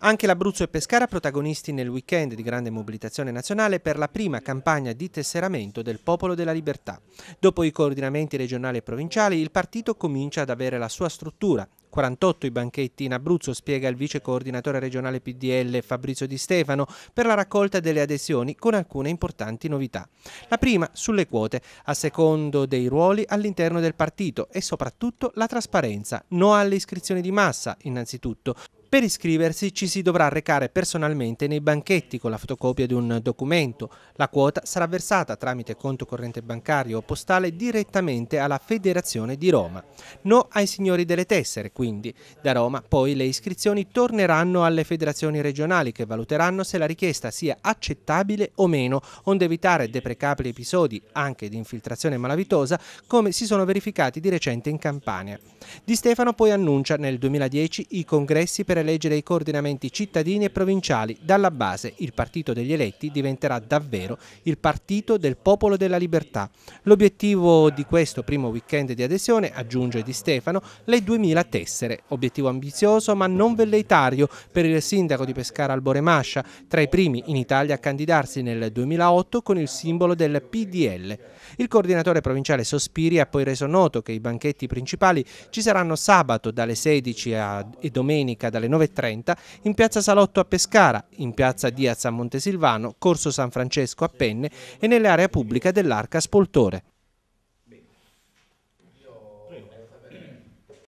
Anche l'Abruzzo e Pescara protagonisti nel weekend di grande mobilitazione nazionale per la prima campagna di tesseramento del Popolo della Libertà. Dopo i coordinamenti regionali e provinciali, il partito comincia ad avere la sua struttura. 48 i banchetti in Abruzzo, spiega il vice coordinatore regionale PDL Fabrizio Di Stefano, per la raccolta delle adesioni con alcune importanti novità. La prima sulle quote, a secondo dei ruoli all'interno del partito e soprattutto la trasparenza, no alle iscrizioni di massa innanzitutto, per iscriversi ci si dovrà recare personalmente nei banchetti con la fotocopia di un documento. La quota sarà versata tramite conto corrente bancario o postale direttamente alla Federazione di Roma. No ai signori delle tessere, quindi. Da Roma poi le iscrizioni torneranno alle federazioni regionali che valuteranno se la richiesta sia accettabile o meno, onde evitare deprecabili episodi anche di infiltrazione malavitosa come si sono verificati di recente in Campania. Di Stefano poi annuncia nel 2010 i congressi per per eleggere i coordinamenti cittadini e provinciali. Dalla base il partito degli eletti diventerà davvero il partito del popolo della libertà. L'obiettivo di questo primo weekend di adesione, aggiunge Di Stefano, le 2000 tessere. Obiettivo ambizioso ma non velleitario per il sindaco di Pescara Albore Mascia, tra i primi in Italia a candidarsi nel 2008 con il simbolo del PDL. Il coordinatore provinciale Sospiri ha poi reso noto che i banchetti principali ci saranno sabato dalle 16 e domenica dalle ore 9.30 in piazza Salotto a Pescara, in piazza Diaz a Montesilvano, Corso San Francesco a Penne e nell'area pubblica dell'Arca Spoltore.